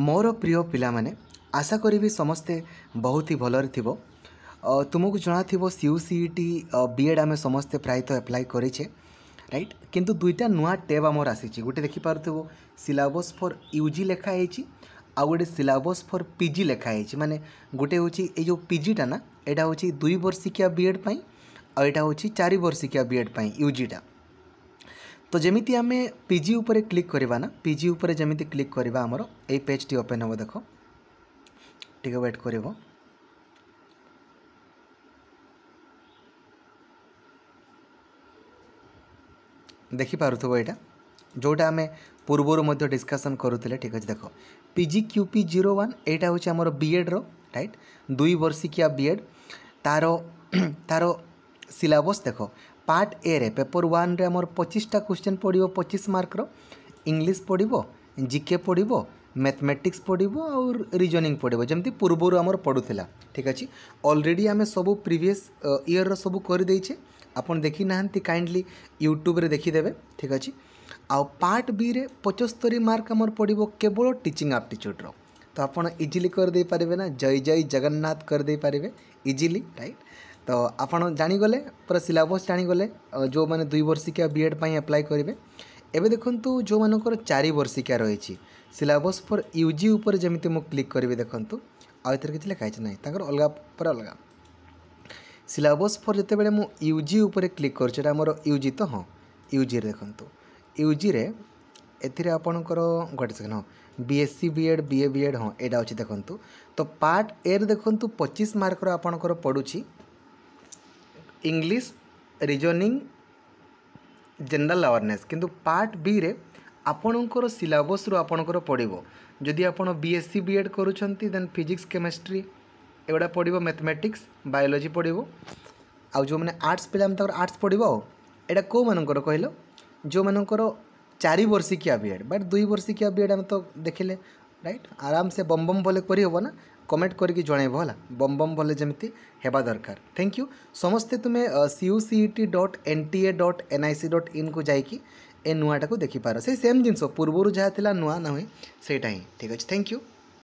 ମୋର ପ୍ରିୟ ପିଲାମାନେ ଆଶା କରିବି ସମସ୍ତେ ବହୁତ ହି ଭଲରେ ଥିବ ତୁମକୁ ଜଣାଥିବ ସି ଇ ଟି ବି ଏଡ଼୍ ଆମେ ସମସ୍ତେ ପ୍ରାୟତଃ ଆପ୍ଲାଏ କରିଛେ ରାଇଟ୍ କିନ୍ତୁ ଦୁଇଟା ନୂଆ ଟେବ୍ ଆମର ଆସିଛି ଗୋଟେ ଦେଖିପାରୁଥିବ ସିଲାବସ୍ ଫର୍ ୟୁ ଜି ଲେଖା ହେଇଛି ଆଉ ଗୋଟେ ସିଲାବସ୍ ଫର୍ ପି ଜି ଲେଖା ହେଇଛି ମାନେ ଗୋଟେ ହେଉଛି ଏଇ ଯେଉଁ ପିଜିଟା ନା ଏଇଟା ହେଉଛି ଦୁଇ ବର୍ଷିକିଆ ବି ଏଡ଼୍ ପାଇଁ ଆଉ ଏଇଟା ହେଉଛି ଚାରି ବର୍ଷିକିଆ ବି ଏଡ଼୍ ପାଇଁ ୟୁଜିଟା তো যেমিতি আমি পিজি উপরে ক্লিক করা না পিজি উপরে যেমিতি ক্লিক করা আমার এই পেজটি ওপেন হব দেখ টিকে ওয়েট করব ଦେଖିପାରୁଥିବ ଏଇଟା ଯେଉଁଟା ଆମେ ପୂର୍ବରୁ ମଧ୍ୟ ଡିସ୍କସନ୍ କରୁଥିଲେ ଠିକ୍ ଅଛି ଦେଖ P G Q P zero one ଏଇଟା ହେଉଛି ଆମର ବିଏଡ଼୍ର ରାଇଟ୍ ଦୁଇ ବର୍ଷିକିଆ ବିଏଡ଼୍ ତା'ର ତା'ର সিলাবস দেখ পার্ট এ রে পেপর ওয়ান্রে আমার পঁচিশটা কোশ্চেন পড়ব পঁচিশ মার্কর ইংলিশ পড়ব জিকে পড়ব ম্যাথমেটিক্স পড়ব আউ রিজনিং পড়ব যেমন পূর্বর আমার পড়ুলা ঠিক আছে অলরেডি আমি সবু প্রিভিয়স ইয়রর সবু করে দিয়েছে আপন দেখি না কাইন্ডলি ইউট্যুব্রে দেখিদেবে ঠিক আছে আউ পার্ট বি রে পঁচস্তরি মার্ক আমার পড়ব কেবল টিচিং আপ্টিচ্ୟୁড্ର তো আপনার ইজিলি করে দিয়ে পারবে না জয় জয় জগন্নাথ করে দিয়ে পারবে ইজিলি রাইট ତ ଆପଣ ଜାଣିଗଲେ ପୁରା ସିଲାବସ୍ ଜାଣିଗଲେ ଯେଉଁମାନେ ଦୁଇ ବର୍ଷିକିଆ ବି ଏଡ଼୍ ପାଇଁ ଆପ୍ଲାଏ କରିବେ ଏବେ ଦେଖନ୍ତୁ ଯେଉଁମାନଙ୍କର ଚାରି ବର୍ଷିକିଆ ରହିଛି ସିଲାବସ୍ ଫର୍ ୟୁ ଜି ଉପରେ ଯେମିତି ମୁଁ କ୍ଲିକ୍ କରିବି ଦେଖନ୍ତୁ ଆଉ ଏଥିରେ କିଛି ଲେଖା ହେଇଛି ନାହିଁ ତାଙ୍କର ଅଲଗା ପୁରା ଅଲଗା ସିଲାବସ୍ ଫର୍ ଯେତେବେଳେ ମୁଁ ୟୁ ଜି ଉପରେ କ୍ଲିକ୍ କରୁଛି ଏଇଟା ଆମର ୟୁ ଜି ତ ହଁ ୟୁ ଜିରେ ଦେଖନ୍ତୁ ୟୁ ଜିରେ ଏଥିରେ ଆପଣଙ୍କର ଗୋଟେ ସେକେଣ୍ଡ ହଁ B S C B Ed B A B Ed ହଁ ଏଇଟା ଅଛି ଦେଖନ୍ତୁ ତ ପାର୍ଟ ଏରେ ଦେଖନ୍ତୁ ପଚିଶ ମାର୍କର ଆପଣଙ୍କର ପଡ଼ୁଛି ইংলিশ রিজনিং জেনারেল আୱାରନେସ୍ କିନ୍ତୁ ପାର୍ଟ ବିରେ ଆପଣଙ୍କର ସିଲାବସ୍ରୁ ଆପଣଙ୍କର ପଡ଼ିବ ଯଦି ଆପଣ B S C B Ed କରୁଛନ୍ତି ଦେନ୍ ଫିଜିକ୍ସ କେମିଷ୍ଟ୍ରି ଏଗୁଡ଼ା ପଡ଼ିବ ମ୍ୟାଥମେଟିକ୍ସ ବାୟୋଲୋଜି ପଡ଼ିବ ଆଉ ଯେଉଁମାନେ ଆର୍ଟ୍ସ ପିଲାମାନେ ତାଙ୍କର ଆର୍ଟ୍ସ ପଡ଼ିବ ଆଉ ଏଇଟା କେଉଁମାନଙ୍କର କହିଲ ଯେଉଁମାନଙ୍କର ଚାରି ବର୍ଷିକିଆ ବି ଏଡ଼୍ ବଟ୍ ଦୁଇ ବର୍ଷିକିଆ ବି ଏଡ଼୍ ଆମେ ତ ଦେଖିଲେ ରାଇଟ୍ ଆରାମସେ ବମ୍ ବମ୍ ବୋଲେ କରିହେବ ନା कमेंट करके जन बम बम भले जमी होगा दरकार थैंक यू समस्ते तुम्हें C U C T dot N T A dot N I C dot in को जैकि ए नुआटा को देखिपार से सेम जिन पूर्व जहाँ थी नुआ ना हुए सहीटा ही ठीक अच्छे थैंक यू